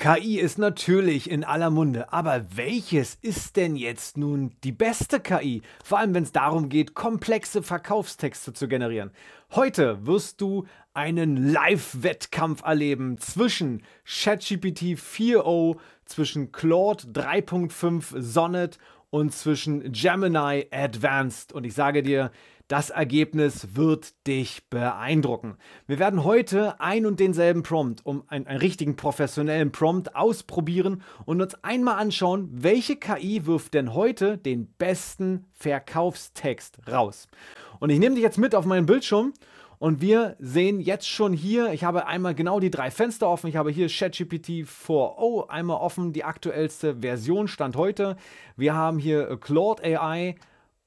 KI ist natürlich in aller Munde, aber welches ist denn jetzt nun die beste KI? Vor allem, wenn es darum geht, komplexe Verkaufstexte zu generieren. Heute wirst du einen Live-Wettkampf erleben zwischen ChatGPT 4.0, zwischen Claude 3.5 Sonnet und zwischen Gemini Advanced. Und ich sage dir, das Ergebnis wird dich beeindrucken. Wir werden heute ein und denselben Prompt, um einen, einen richtigen professionellen Prompt ausprobieren und uns einmal anschauen, welche KI wirft denn heute den besten Verkaufstext raus. Und ich nehme dich jetzt mit auf meinen Bildschirm und wir sehen jetzt schon hier, ich habe einmal genau die drei Fenster offen. Ich habe hier ChatGPT 4.0 einmal offen, die aktuellste Version stand heute. Wir haben hier Claude AI,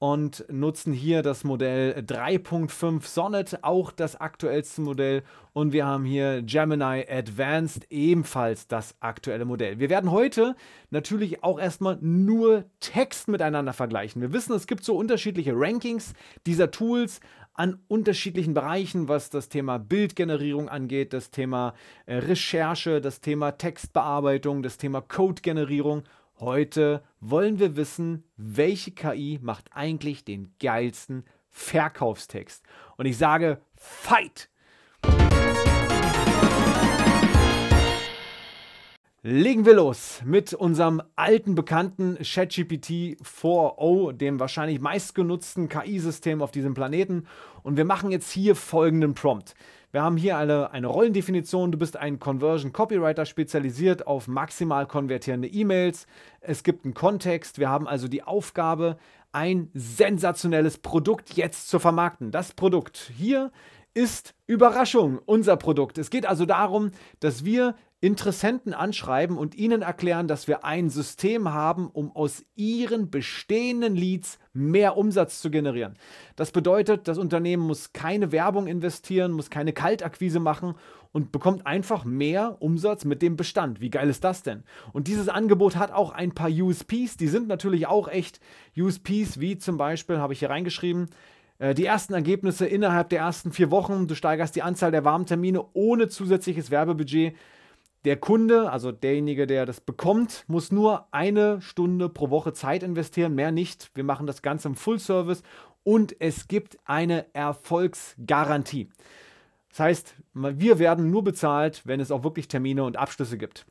und nutzen hier das Modell 3.5 Sonnet, auch das aktuellste Modell. Und wir haben hier Gemini Advanced, ebenfalls das aktuelle Modell. Wir werden heute natürlich auch erstmal nur Text miteinander vergleichen. Wir wissen, es gibt so unterschiedliche Rankings dieser Tools an unterschiedlichen Bereichen, was das Thema Bildgenerierung angeht, das Thema äh, Recherche, das Thema Textbearbeitung, das Thema Codegenerierung Heute wollen wir wissen, welche KI macht eigentlich den geilsten Verkaufstext. Und ich sage, fight! Legen wir los mit unserem alten Bekannten ChatGPT 4.0, dem wahrscheinlich meistgenutzten KI-System auf diesem Planeten. Und wir machen jetzt hier folgenden Prompt. Wir haben hier eine, eine Rollendefinition. Du bist ein Conversion Copywriter spezialisiert auf maximal konvertierende E-Mails. Es gibt einen Kontext. Wir haben also die Aufgabe, ein sensationelles Produkt jetzt zu vermarkten. Das Produkt hier ist Überraschung unser Produkt. Es geht also darum, dass wir Interessenten anschreiben und ihnen erklären, dass wir ein System haben, um aus ihren bestehenden Leads mehr Umsatz zu generieren. Das bedeutet, das Unternehmen muss keine Werbung investieren, muss keine Kaltakquise machen und bekommt einfach mehr Umsatz mit dem Bestand. Wie geil ist das denn? Und dieses Angebot hat auch ein paar USPs, die sind natürlich auch echt USPs, wie zum Beispiel, habe ich hier reingeschrieben, äh, die ersten Ergebnisse innerhalb der ersten vier Wochen. Du steigerst die Anzahl der Warmtermine ohne zusätzliches Werbebudget. Der Kunde, also derjenige, der das bekommt, muss nur eine Stunde pro Woche Zeit investieren, mehr nicht. Wir machen das Ganze im Full Service und es gibt eine Erfolgsgarantie. Das heißt, wir werden nur bezahlt, wenn es auch wirklich Termine und Abschlüsse gibt.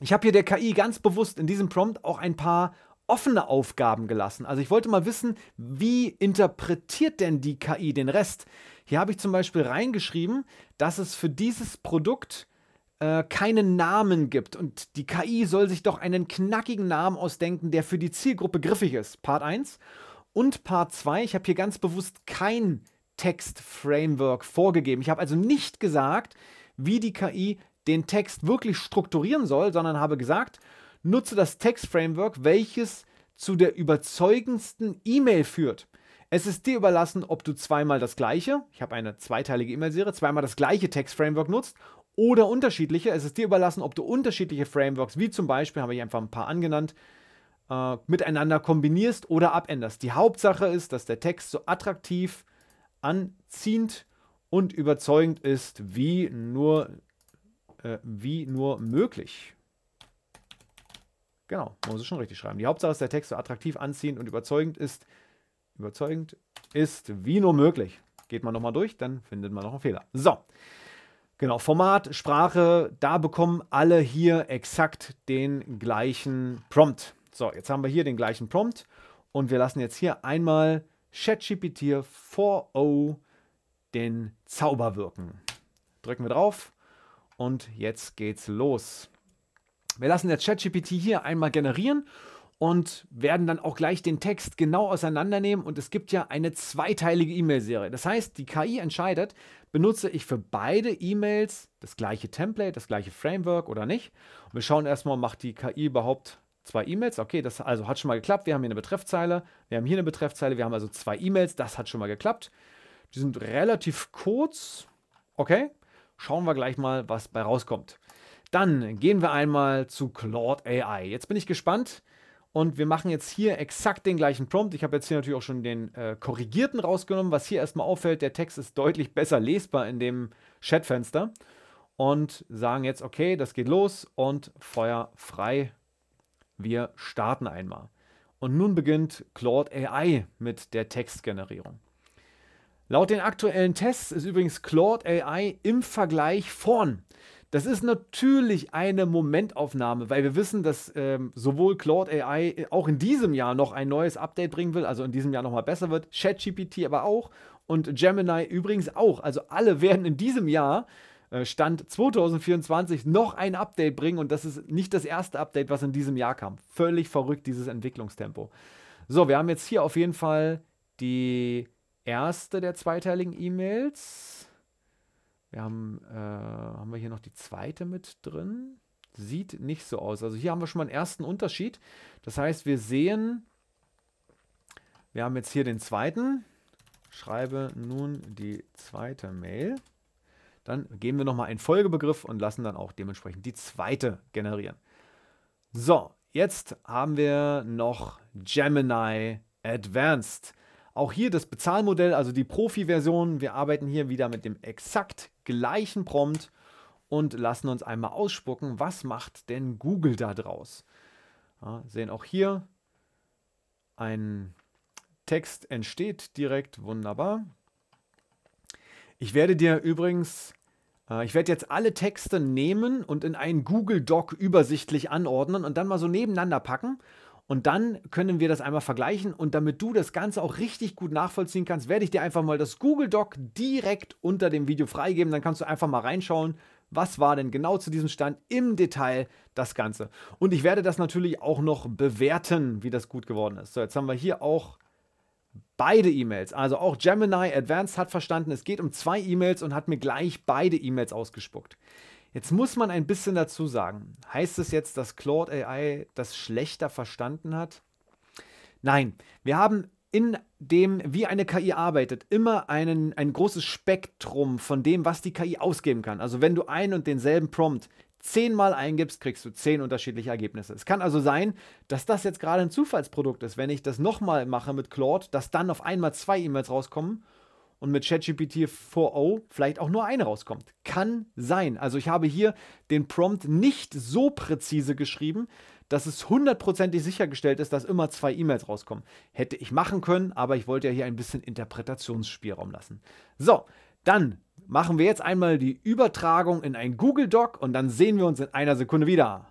Ich habe hier der KI ganz bewusst in diesem Prompt auch ein paar offene Aufgaben gelassen. Also ich wollte mal wissen, wie interpretiert denn die KI den Rest? Hier habe ich zum Beispiel reingeschrieben, dass es für dieses Produkt äh, keinen Namen gibt und die KI soll sich doch einen knackigen Namen ausdenken, der für die Zielgruppe griffig ist. Part 1 und Part 2. Ich habe hier ganz bewusst kein Text-Framework vorgegeben. Ich habe also nicht gesagt, wie die KI den Text wirklich strukturieren soll, sondern habe gesagt, nutze das Text-Framework, welches zu der überzeugendsten E-Mail führt. Es ist dir überlassen, ob du zweimal das gleiche, ich habe eine zweiteilige E-Mail-Serie, zweimal das gleiche Text-Framework nutzt oder unterschiedliche. Es ist dir überlassen, ob du unterschiedliche Frameworks, wie zum Beispiel, habe ich einfach ein paar angenannt, äh, miteinander kombinierst oder abänderst. Die Hauptsache ist, dass der Text so attraktiv, anziehend und überzeugend ist, wie nur, äh, wie nur möglich. Genau, man muss es schon richtig schreiben. Die Hauptsache ist, der Text so attraktiv, anziehend und überzeugend ist, überzeugend ist wie nur möglich. Geht man nochmal durch, dann findet man noch einen Fehler. So, genau, Format, Sprache, da bekommen alle hier exakt den gleichen Prompt. So, jetzt haben wir hier den gleichen Prompt und wir lassen jetzt hier einmal ChatGPT 4.0 den Zauber wirken. Drücken wir drauf und jetzt geht's los. Wir lassen der ChatGPT hier einmal generieren und werden dann auch gleich den Text genau auseinandernehmen. Und es gibt ja eine zweiteilige E-Mail-Serie. Das heißt, die KI entscheidet, benutze ich für beide E-Mails das gleiche Template, das gleiche Framework oder nicht. Und wir schauen erstmal, macht die KI überhaupt zwei E-Mails? Okay, das also hat schon mal geklappt. Wir haben hier eine Betreffzeile, wir haben hier eine Betreffzeile, wir haben also zwei E-Mails. Das hat schon mal geklappt. Die sind relativ kurz. Okay, schauen wir gleich mal, was bei rauskommt. Dann gehen wir einmal zu Claude AI. Jetzt bin ich gespannt und wir machen jetzt hier exakt den gleichen Prompt. Ich habe jetzt hier natürlich auch schon den äh, korrigierten rausgenommen. Was hier erstmal auffällt, der Text ist deutlich besser lesbar in dem Chatfenster. Und sagen jetzt, okay, das geht los und Feuer frei. Wir starten einmal. Und nun beginnt Claude AI mit der Textgenerierung. Laut den aktuellen Tests ist übrigens Claude AI im Vergleich vorn. Das ist natürlich eine Momentaufnahme, weil wir wissen, dass ähm, sowohl Cloud AI äh, auch in diesem Jahr noch ein neues Update bringen will, also in diesem Jahr nochmal besser wird, ChatGPT aber auch und Gemini übrigens auch. Also alle werden in diesem Jahr, äh, Stand 2024, noch ein Update bringen und das ist nicht das erste Update, was in diesem Jahr kam. Völlig verrückt, dieses Entwicklungstempo. So, wir haben jetzt hier auf jeden Fall die erste der zweiteiligen E-Mails. Wir haben. Äh noch die zweite mit drin. Sieht nicht so aus. Also hier haben wir schon mal einen ersten Unterschied. Das heißt, wir sehen, wir haben jetzt hier den zweiten. Schreibe nun die zweite Mail. Dann geben wir nochmal einen Folgebegriff und lassen dann auch dementsprechend die zweite generieren. So, jetzt haben wir noch Gemini Advanced. Auch hier das Bezahlmodell, also die Profi-Version. Wir arbeiten hier wieder mit dem exakt gleichen Prompt und lassen uns einmal ausspucken, was macht denn Google da draus? Ja, sehen auch hier, ein Text entsteht direkt, wunderbar. Ich werde dir übrigens, äh, ich werde jetzt alle Texte nehmen und in einen Google Doc übersichtlich anordnen und dann mal so nebeneinander packen. Und dann können wir das einmal vergleichen. Und damit du das Ganze auch richtig gut nachvollziehen kannst, werde ich dir einfach mal das Google Doc direkt unter dem Video freigeben. Dann kannst du einfach mal reinschauen was war denn genau zu diesem Stand im Detail das Ganze. Und ich werde das natürlich auch noch bewerten, wie das gut geworden ist. So, jetzt haben wir hier auch beide E-Mails. Also auch Gemini Advanced hat verstanden, es geht um zwei E-Mails und hat mir gleich beide E-Mails ausgespuckt. Jetzt muss man ein bisschen dazu sagen, heißt es jetzt, dass Claude AI das schlechter verstanden hat? Nein, wir haben in dem, wie eine KI arbeitet, immer einen, ein großes Spektrum von dem, was die KI ausgeben kann. Also wenn du einen und denselben Prompt zehnmal eingibst, kriegst du zehn unterschiedliche Ergebnisse. Es kann also sein, dass das jetzt gerade ein Zufallsprodukt ist. Wenn ich das nochmal mache mit Claude, dass dann auf einmal zwei E-Mails rauskommen und mit ChatGPT 4.0 vielleicht auch nur eine rauskommt. Kann sein. Also ich habe hier den Prompt nicht so präzise geschrieben, dass es hundertprozentig sichergestellt ist, dass immer zwei E-Mails rauskommen. Hätte ich machen können, aber ich wollte ja hier ein bisschen Interpretationsspielraum lassen. So, dann machen wir jetzt einmal die Übertragung in ein Google Doc und dann sehen wir uns in einer Sekunde wieder.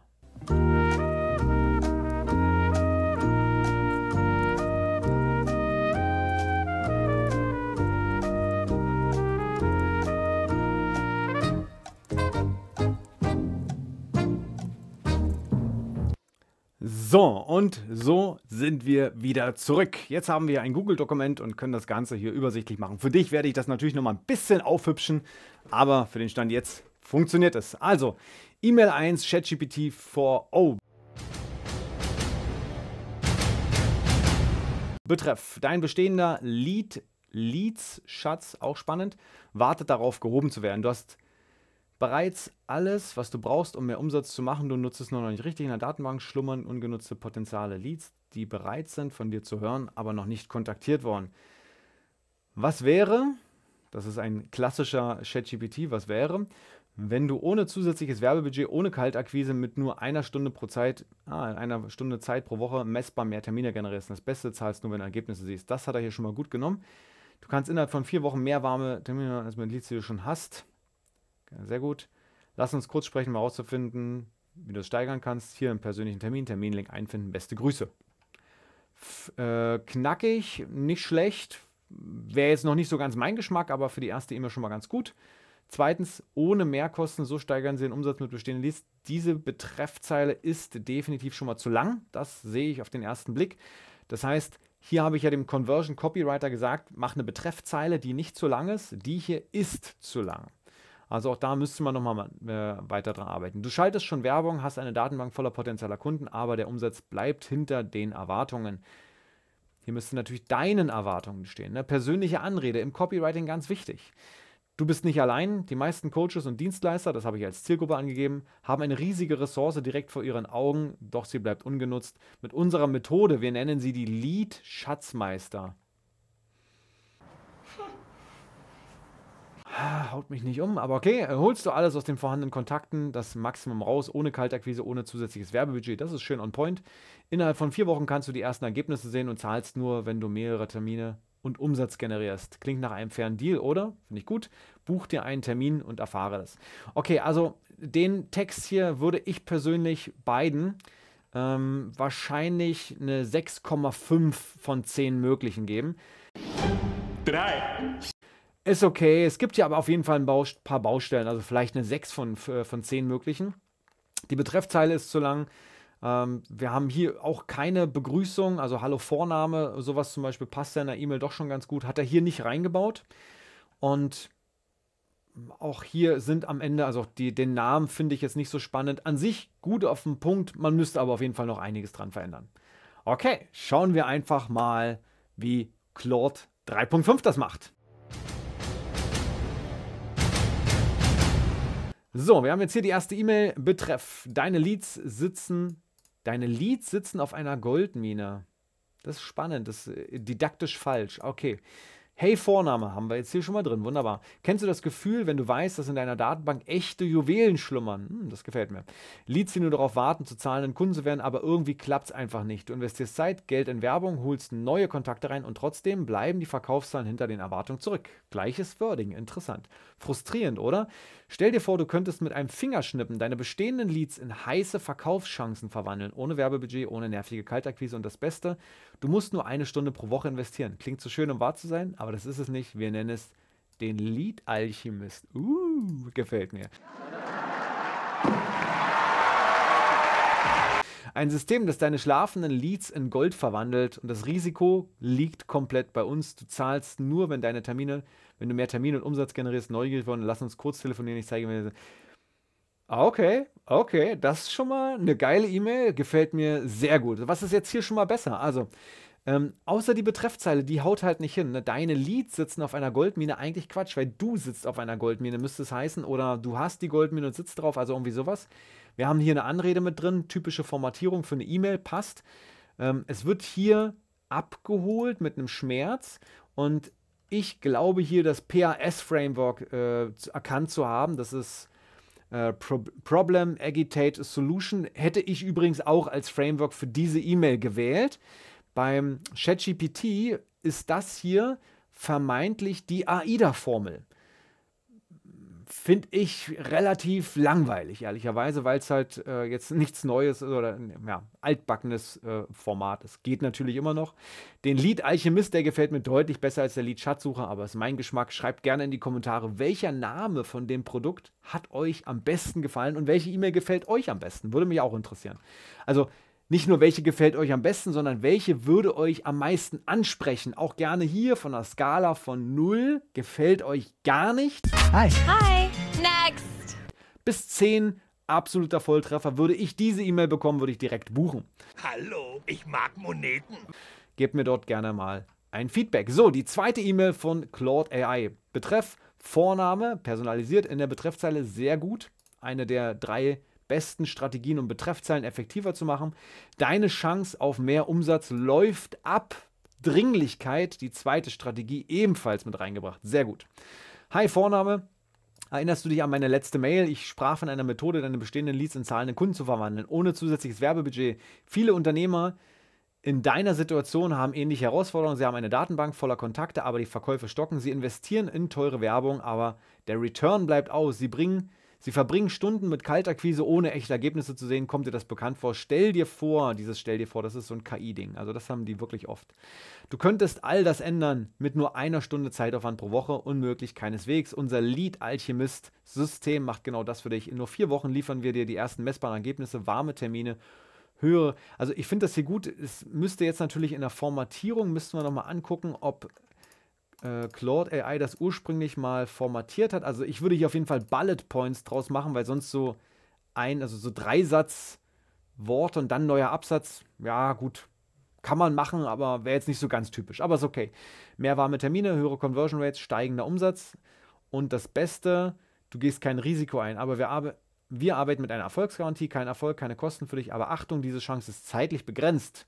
So, und so sind wir wieder zurück. Jetzt haben wir ein Google-Dokument und können das Ganze hier übersichtlich machen. Für dich werde ich das natürlich nochmal ein bisschen aufhübschen, aber für den Stand jetzt funktioniert es. Also, E-Mail 1 ChatGPT 4.0. Betreff, dein bestehender Lead, Leads-Schatz, auch spannend, wartet darauf, gehoben zu werden. Du hast bereits alles, was du brauchst, um mehr Umsatz zu machen. Du nutzt es nur noch nicht richtig. In der Datenbank schlummern ungenutzte potenziale Leads, die bereit sind, von dir zu hören, aber noch nicht kontaktiert worden. Was wäre, das ist ein klassischer ChatGPT, was wäre, wenn du ohne zusätzliches Werbebudget, ohne Kaltakquise mit nur einer Stunde pro Zeit, ah, einer Stunde Zeit pro Woche messbar mehr Termine generierst. Das Beste zahlst nur, wenn du Ergebnisse siehst. Das hat er hier schon mal gut genommen. Du kannst innerhalb von vier Wochen mehr warme Termine als mit Leads, die du schon hast. Sehr gut. Lass uns kurz sprechen, um herauszufinden, wie du es steigern kannst. Hier im persönlichen Termin, Terminlink einfinden. Beste Grüße. F äh, knackig, nicht schlecht. Wäre jetzt noch nicht so ganz mein Geschmack, aber für die erste E-Mail schon mal ganz gut. Zweitens, ohne Mehrkosten, so steigern Sie den Umsatz mit bestehenden Leads. Diese Betreffzeile ist definitiv schon mal zu lang. Das sehe ich auf den ersten Blick. Das heißt, hier habe ich ja dem Conversion Copywriter gesagt, mach eine Betreffzeile, die nicht zu lang ist. Die hier ist zu lang. Also auch da müsste man nochmal äh, weiter dran arbeiten. Du schaltest schon Werbung, hast eine Datenbank voller potenzieller Kunden, aber der Umsatz bleibt hinter den Erwartungen. Hier müssten natürlich deinen Erwartungen stehen. Ne? Persönliche Anrede im Copywriting ganz wichtig. Du bist nicht allein. Die meisten Coaches und Dienstleister, das habe ich als Zielgruppe angegeben, haben eine riesige Ressource direkt vor ihren Augen, doch sie bleibt ungenutzt. Mit unserer Methode, wir nennen sie die Lead-Schatzmeister, Ah, haut mich nicht um, aber okay, äh, holst du alles aus den vorhandenen Kontakten, das Maximum raus, ohne Kaltakquise, ohne zusätzliches Werbebudget, das ist schön on point. Innerhalb von vier Wochen kannst du die ersten Ergebnisse sehen und zahlst nur, wenn du mehrere Termine und Umsatz generierst. Klingt nach einem fairen Deal, oder? Finde ich gut. Buch dir einen Termin und erfahre das. Okay, also den Text hier würde ich persönlich beiden ähm, wahrscheinlich eine 6,5 von 10 möglichen geben. 3, ist okay. Es gibt ja aber auf jeden Fall ein paar Baustellen, also vielleicht eine 6 von, von 10 möglichen. Die Betreffzeile ist zu lang. Ähm, wir haben hier auch keine Begrüßung, also Hallo Vorname, sowas zum Beispiel passt ja in der E-Mail doch schon ganz gut. Hat er hier nicht reingebaut. Und auch hier sind am Ende, also die, den Namen finde ich jetzt nicht so spannend. An sich gut auf den Punkt, man müsste aber auf jeden Fall noch einiges dran verändern. Okay, schauen wir einfach mal, wie Claude 3.5 das macht. So, wir haben jetzt hier die erste E-Mail. Betreff, deine Leads sitzen, deine Leads sitzen auf einer Goldmine. Das ist spannend, das ist didaktisch falsch. Okay. Hey Vorname haben wir jetzt hier schon mal drin, wunderbar. Kennst du das Gefühl, wenn du weißt, dass in deiner Datenbank echte Juwelen schlummern? Hm, das gefällt mir. Leads, die nur darauf warten, zu zahlenden Kunden zu werden, aber irgendwie klappt es einfach nicht. Du investierst Zeit, Geld in Werbung, holst neue Kontakte rein und trotzdem bleiben die Verkaufszahlen hinter den Erwartungen zurück. Gleiches Wording, interessant. Frustrierend, oder? Stell dir vor, du könntest mit einem Fingerschnippen deine bestehenden Leads in heiße Verkaufschancen verwandeln, ohne Werbebudget, ohne nervige Kaltakquise und das Beste, Du musst nur eine Stunde pro Woche investieren. Klingt so schön, um wahr zu sein, aber das ist es nicht. Wir nennen es den Lead-Alchemist. Uh, gefällt mir. Ein System, das deine schlafenden Leads in Gold verwandelt und das Risiko liegt komplett bei uns. Du zahlst nur, wenn deine Termine, wenn du mehr Termine und Umsatz generierst, neugierig worden, lass uns kurz telefonieren, ich zeige mir. Ah, okay, okay, das ist schon mal eine geile E-Mail, gefällt mir sehr gut. Was ist jetzt hier schon mal besser? Also, ähm, außer die Betreffzeile, die haut halt nicht hin. Ne? Deine Leads sitzen auf einer Goldmine, eigentlich Quatsch, weil du sitzt auf einer Goldmine, müsste es heißen, oder du hast die Goldmine und sitzt drauf, also irgendwie sowas. Wir haben hier eine Anrede mit drin, typische Formatierung für eine E-Mail, passt. Ähm, es wird hier abgeholt mit einem Schmerz und ich glaube hier das PAS-Framework äh, erkannt zu haben. Das ist äh, Pro Problem Agitate Solution hätte ich übrigens auch als Framework für diese E-Mail gewählt. Beim ChatGPT ist das hier vermeintlich die AIDA-Formel finde ich relativ langweilig, ehrlicherweise, weil es halt äh, jetzt nichts Neues oder ja, altbackenes äh, Format ist. Geht natürlich immer noch. Den Lied Alchemist, der gefällt mir deutlich besser als der Lied Schatzsucher, aber ist mein Geschmack. Schreibt gerne in die Kommentare, welcher Name von dem Produkt hat euch am besten gefallen und welche E-Mail gefällt euch am besten. Würde mich auch interessieren. Also nicht nur welche gefällt euch am besten, sondern welche würde euch am meisten ansprechen. Auch gerne hier von der Skala von 0 gefällt euch gar nicht. Hi. Hi. Next. Bis 10 absoluter Volltreffer. Würde ich diese E-Mail bekommen, würde ich direkt buchen. Hallo, ich mag Moneten. Gebt mir dort gerne mal ein Feedback. So, die zweite E-Mail von Claude AI. Betreff Vorname, personalisiert in der Betreffzeile, sehr gut. Eine der drei besten Strategien, um Betreffzeilen effektiver zu machen. Deine Chance auf mehr Umsatz läuft ab. Dringlichkeit, die zweite Strategie, ebenfalls mit reingebracht. Sehr gut. Hi, Vorname. Erinnerst du dich an meine letzte Mail? Ich sprach von einer Methode, deine bestehenden Leads in zahlende Kunden zu verwandeln, ohne zusätzliches Werbebudget. Viele Unternehmer in deiner Situation haben ähnliche Herausforderungen. Sie haben eine Datenbank voller Kontakte, aber die Verkäufe stocken. Sie investieren in teure Werbung, aber der Return bleibt aus. Sie bringen Sie verbringen Stunden mit Kaltakquise, ohne echte Ergebnisse zu sehen. Kommt dir das bekannt vor? Stell dir vor, dieses Stell dir vor, das ist so ein KI-Ding. Also das haben die wirklich oft. Du könntest all das ändern mit nur einer Stunde Zeitaufwand pro Woche. Unmöglich, keineswegs. Unser Lead-Alchemist-System macht genau das für dich. In nur vier Wochen liefern wir dir die ersten messbaren Ergebnisse, warme Termine höhere. Also ich finde das hier gut. Es müsste jetzt natürlich in der Formatierung, müssten wir nochmal angucken, ob äh, Claude AI das ursprünglich mal formatiert hat. Also ich würde hier auf jeden Fall Bullet Points draus machen, weil sonst so ein, also so drei Satz Worte und dann neuer Absatz, ja gut, kann man machen, aber wäre jetzt nicht so ganz typisch. Aber ist okay. Mehr warme Termine, höhere Conversion Rates, steigender Umsatz. Und das Beste, du gehst kein Risiko ein. Aber wir, arbe wir arbeiten mit einer Erfolgsgarantie, kein Erfolg, keine Kosten für dich. Aber Achtung, diese Chance ist zeitlich begrenzt.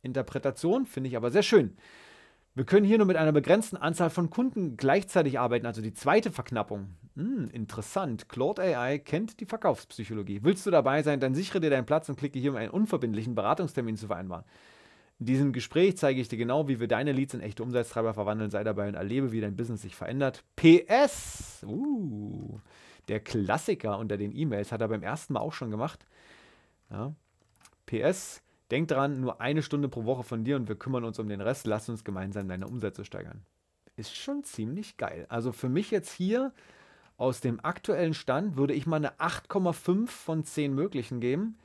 Interpretation finde ich aber sehr schön. Wir können hier nur mit einer begrenzten Anzahl von Kunden gleichzeitig arbeiten, also die zweite Verknappung. Hm, interessant. Claude AI kennt die Verkaufspsychologie. Willst du dabei sein, dann sichere dir deinen Platz und klicke hier, um einen unverbindlichen Beratungstermin zu vereinbaren. In diesem Gespräch zeige ich dir genau, wie wir deine Leads in echte Umsatztreiber verwandeln. Sei dabei und erlebe, wie dein Business sich verändert. PS! Uh, der Klassiker unter den E-Mails hat er beim ersten Mal auch schon gemacht. Ja. PS, Denk dran, nur eine Stunde pro Woche von dir und wir kümmern uns um den Rest. Lass uns gemeinsam deine Umsätze steigern. Ist schon ziemlich geil. Also für mich jetzt hier aus dem aktuellen Stand würde ich mal eine 8,5 von 10 möglichen geben.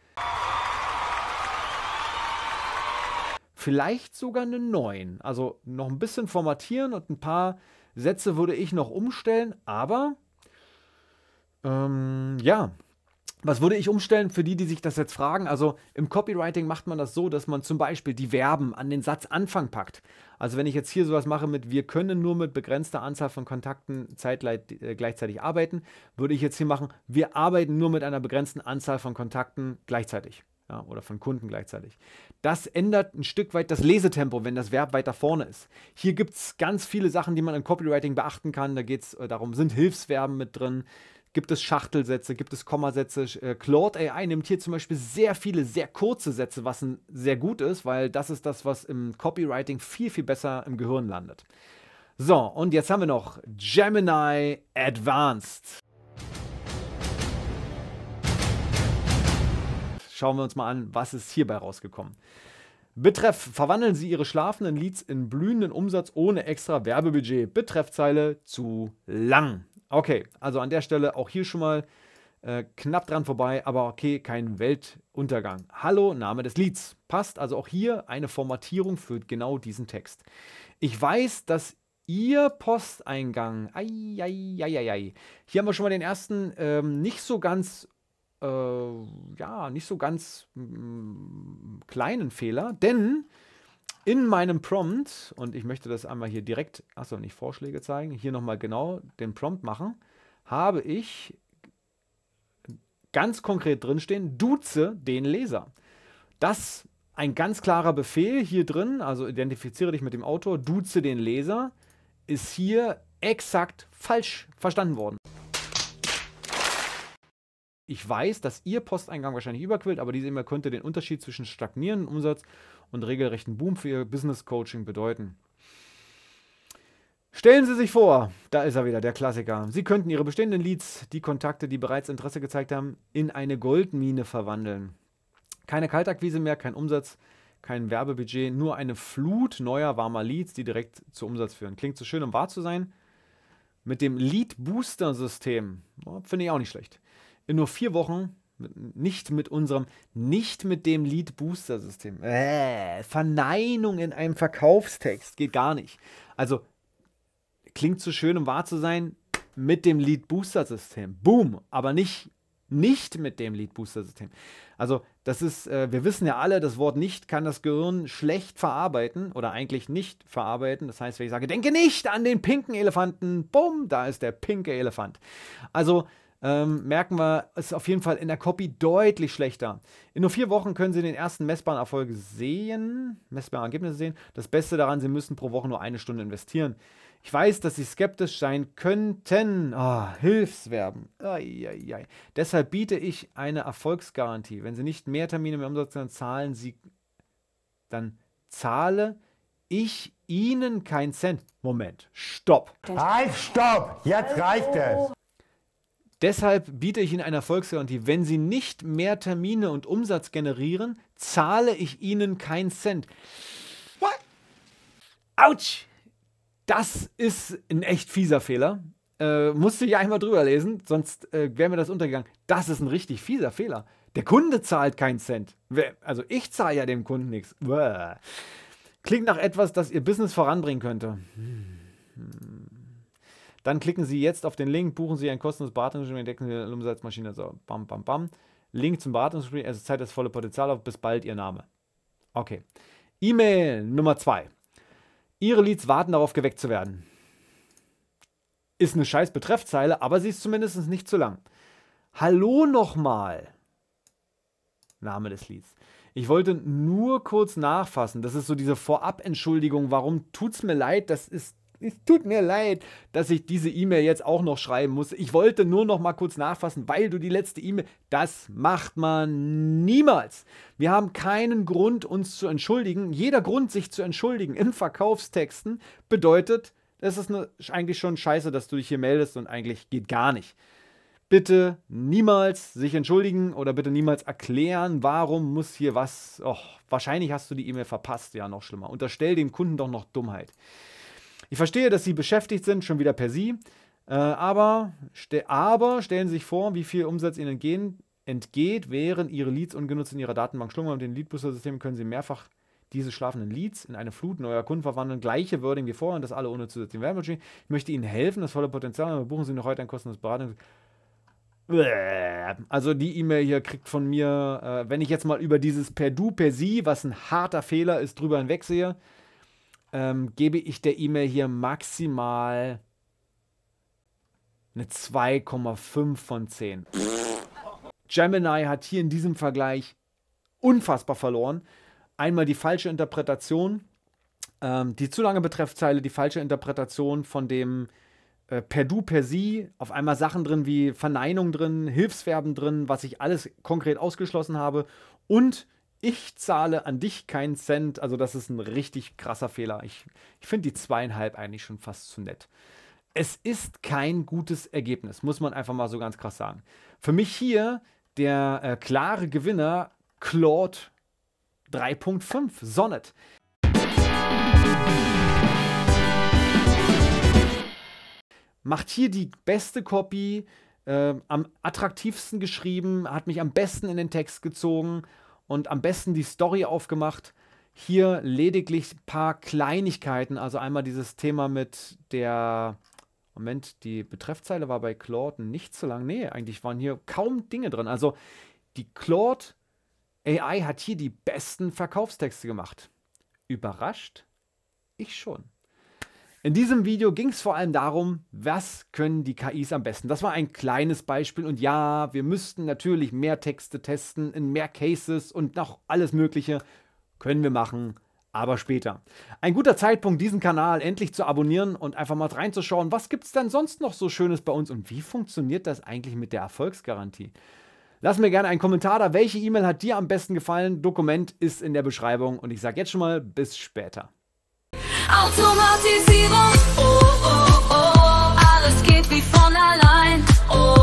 Vielleicht sogar eine 9. Also noch ein bisschen formatieren und ein paar Sätze würde ich noch umstellen, aber ähm, ja, was würde ich umstellen für die, die sich das jetzt fragen? Also im Copywriting macht man das so, dass man zum Beispiel die Verben an den Satzanfang packt. Also wenn ich jetzt hier sowas mache mit wir können nur mit begrenzter Anzahl von Kontakten äh, gleichzeitig arbeiten, würde ich jetzt hier machen, wir arbeiten nur mit einer begrenzten Anzahl von Kontakten gleichzeitig. Ja, oder von Kunden gleichzeitig. Das ändert ein Stück weit das Lesetempo, wenn das Verb weiter vorne ist. Hier gibt es ganz viele Sachen, die man im Copywriting beachten kann. Da geht es äh, darum, sind Hilfsverben mit drin, gibt es Schachtelsätze, gibt es Kommasätze. Äh, Claude AI nimmt hier zum Beispiel sehr viele, sehr kurze Sätze, was sehr gut ist, weil das ist das, was im Copywriting viel, viel besser im Gehirn landet. So, und jetzt haben wir noch Gemini Advanced. Schauen wir uns mal an, was ist hierbei rausgekommen. Betreff, verwandeln Sie Ihre schlafenden Leads in blühenden Umsatz ohne extra Werbebudget. Betreffzeile zu lang. Okay, also an der Stelle auch hier schon mal äh, knapp dran vorbei, aber okay, kein Weltuntergang. Hallo, Name des Lieds. Passt also auch hier eine Formatierung für genau diesen Text. Ich weiß, dass Ihr Posteingang, ei, ei, ei, ei, hier haben wir schon mal den ersten ähm, nicht so ganz äh, ja, nicht so ganz mh, mm, kleinen Fehler, denn in meinem Prompt, und ich möchte das einmal hier direkt, achso, nicht Vorschläge zeigen, hier nochmal genau den Prompt machen, habe ich ganz konkret drinstehen, duze den Leser. Das ein ganz klarer Befehl hier drin, also identifiziere dich mit dem Autor, duze den Leser, ist hier exakt falsch verstanden worden. Ich weiß, dass Ihr Posteingang wahrscheinlich überquillt, aber diese E-Mail könnte den Unterschied zwischen stagnierendem Umsatz und regelrechten Boom für ihr Business Coaching bedeuten. Stellen Sie sich vor, da ist er wieder, der Klassiker. Sie könnten Ihre bestehenden Leads, die Kontakte, die bereits Interesse gezeigt haben, in eine Goldmine verwandeln. Keine Kaltakquise mehr, kein Umsatz, kein Werbebudget, nur eine Flut neuer warmer Leads, die direkt zu Umsatz führen. Klingt so schön, um wahr zu sein. Mit dem Lead Booster System, oh, finde ich auch nicht schlecht. In nur vier Wochen nicht mit unserem, nicht mit dem Lead Booster System. Äh, Verneinung in einem Verkaufstext geht gar nicht. Also klingt zu so schön, um wahr zu sein, mit dem Lead Booster System. Boom, aber nicht nicht mit dem Lead Booster System. Also, das ist äh, wir wissen ja alle, das Wort nicht kann das Gehirn schlecht verarbeiten oder eigentlich nicht verarbeiten. Das heißt, wenn ich sage, denke nicht an den pinken Elefanten, bumm, da ist der pinke Elefant. Also, ähm, merken wir, ist auf jeden Fall in der Copy deutlich schlechter. In nur vier Wochen können Sie den ersten messbaren Erfolg sehen, messbare Ergebnisse sehen. Das Beste daran, Sie müssen pro Woche nur eine Stunde investieren. Ich weiß, dass Sie skeptisch sein könnten. Oh, Hilfsverben. Ai, Deshalb biete ich eine Erfolgsgarantie. Wenn Sie nicht mehr Termine mehr umsetzen, dann zahlen Sie, dann zahle ich Ihnen keinen Cent. Moment, stopp. Halt, stopp! Jetzt reicht es! Deshalb biete ich Ihnen eine Erfolgsgarantie. Wenn Sie nicht mehr Termine und Umsatz generieren, zahle ich Ihnen keinen Cent. What? Autsch! Das ist ein echt fieser Fehler. Äh, musste ich einmal drüber lesen, sonst äh, wäre mir das untergegangen. Das ist ein richtig fieser Fehler. Der Kunde zahlt keinen Cent. Also ich zahle ja dem Kunden nichts. Klingt nach etwas, das Ihr Business voranbringen könnte. Hm. hm. Dann klicken Sie jetzt auf den Link, buchen Sie ein kostenloses Beratungsgespräch, entdecken Sie die Umsatzmaschine. So, bam, bam, bam. Link zum Beratungsgespräch, also zeigt das volle Potenzial auf. Bis bald, Ihr Name. Okay. E-Mail Nummer 2. Ihre Leads warten darauf, geweckt zu werden. Ist eine scheiß Betreffzeile, aber sie ist zumindest nicht zu lang. Hallo nochmal. Name des Leads. Ich wollte nur kurz nachfassen. Das ist so diese Vorabentschuldigung. Warum tut es mir leid? Das ist es tut mir leid, dass ich diese E-Mail jetzt auch noch schreiben muss. Ich wollte nur noch mal kurz nachfassen, weil du die letzte E-Mail. Das macht man niemals. Wir haben keinen Grund, uns zu entschuldigen. Jeder Grund, sich zu entschuldigen in Verkaufstexten, bedeutet, es ist eine, eigentlich schon scheiße, dass du dich hier meldest und eigentlich geht gar nicht. Bitte niemals sich entschuldigen oder bitte niemals erklären, warum muss hier was. Och, wahrscheinlich hast du die E-Mail verpasst, ja, noch schlimmer. Unterstell dem Kunden doch noch Dummheit. Ich verstehe, dass sie beschäftigt sind, schon wieder per sie, äh, aber, aber stellen Sie sich vor, wie viel Umsatz ihnen entgehen, entgeht, während ihre Leads ungenutzt in ihrer Datenbank schlummern. Mit den Leadbooster-System können Sie mehrfach diese schlafenden Leads in eine Flut neuer Kunden verwandeln. Gleiche Wording wie vorher und das alle ohne zusätzlichen Werbebudget. Ich möchte Ihnen helfen, das volle Potenzial. Buchen Sie noch heute ein kostenloses Beratungs. Also die E-Mail hier kriegt von mir, äh, wenn ich jetzt mal über dieses per du, per sie, was ein harter Fehler ist, drüber hinwegsehe, ähm, gebe ich der E-Mail hier maximal eine 2,5 von 10. Gemini hat hier in diesem Vergleich unfassbar verloren. Einmal die falsche Interpretation, ähm, die zu lange Betreffzeile, die falsche Interpretation von dem äh, per du, per sie, auf einmal Sachen drin wie Verneinung drin, Hilfsverben drin, was ich alles konkret ausgeschlossen habe und ich zahle an dich keinen Cent. Also das ist ein richtig krasser Fehler. Ich, ich finde die zweieinhalb eigentlich schon fast zu nett. Es ist kein gutes Ergebnis, muss man einfach mal so ganz krass sagen. Für mich hier der äh, klare Gewinner Claude 3.5 Sonnet. Macht hier die beste Copy, äh, am attraktivsten geschrieben, hat mich am besten in den Text gezogen und am besten die Story aufgemacht. Hier lediglich ein paar Kleinigkeiten, also einmal dieses Thema mit der. Moment, die Betreffzeile war bei Claude nicht so lang. Nee, eigentlich waren hier kaum Dinge drin. Also die Claude AI hat hier die besten Verkaufstexte gemacht. Überrascht? Ich schon. In diesem Video ging es vor allem darum, was können die KIs am besten. Das war ein kleines Beispiel und ja, wir müssten natürlich mehr Texte testen, in mehr Cases und noch alles Mögliche. Können wir machen, aber später. Ein guter Zeitpunkt, diesen Kanal endlich zu abonnieren und einfach mal reinzuschauen, was gibt es denn sonst noch so Schönes bei uns und wie funktioniert das eigentlich mit der Erfolgsgarantie? Lass mir gerne einen Kommentar da, welche E-Mail hat dir am besten gefallen. Dokument ist in der Beschreibung und ich sage jetzt schon mal bis später. Automatisierung, oh, oh oh oh, alles geht wie von allein, oh.